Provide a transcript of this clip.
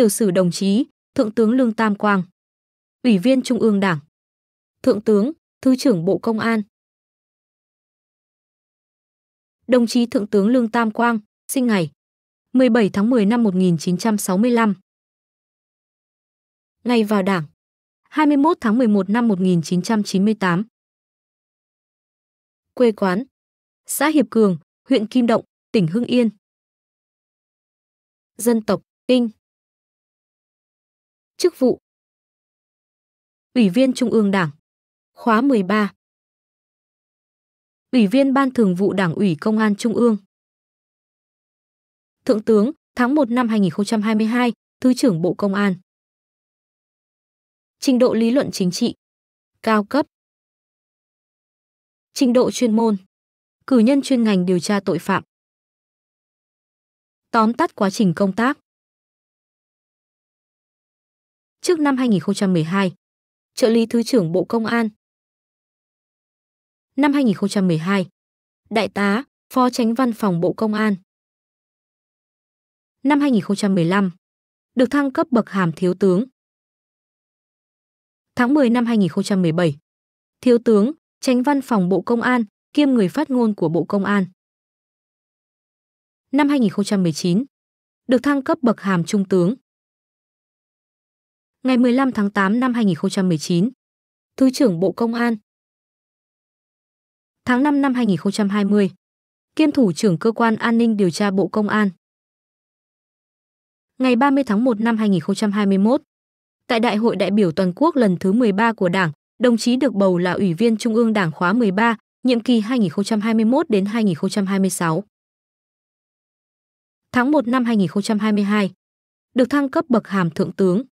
tiểu sử đồng chí, Thượng tướng Lương Tam Quang, Ủy viên Trung ương Đảng, Thượng tướng, Thứ trưởng Bộ Công an. Đồng chí Thượng tướng Lương Tam Quang, sinh ngày 17 tháng 10 năm 1965. Ngày vào Đảng 21 tháng 11 năm 1998. Quê quán xã Hiệp Cường, huyện Kim Động, tỉnh Hưng Yên. Dân tộc Kinh Chức vụ Ủy viên Trung ương Đảng Khóa 13 Ủy viên Ban Thường vụ Đảng ủy Công an Trung ương Thượng tướng, tháng 1 năm 2022, Thứ trưởng Bộ Công an Trình độ lý luận chính trị Cao cấp Trình độ chuyên môn Cử nhân chuyên ngành điều tra tội phạm Tóm tắt quá trình công tác trước năm 2012. Trợ lý Thứ trưởng Bộ Công an Năm 2012 Đại tá, Phó Tránh Văn phòng Bộ Công an Năm 2015 Được thăng cấp bậc hàm Thiếu tướng Tháng 10 năm 2017 Thiếu tướng, Tránh Văn phòng Bộ Công an, kiêm người phát ngôn của Bộ Công an Năm 2019 Được thăng cấp bậc hàm Trung tướng ngày 15 tháng 8 năm 2019. Thứ trưởng Bộ Công an Tháng 5 năm 2020 Kiêm Thủ trưởng Cơ quan An ninh Điều tra Bộ Công an Ngày 30 tháng 1 năm 2021 Tại Đại hội đại biểu toàn quốc lần thứ 13 của Đảng, đồng chí được bầu là Ủy viên Trung ương Đảng khóa 13, nhiệm kỳ 2021 đến 2026. Tháng 1 năm 2022, được thăng cấp bậc hàm thượng tướng.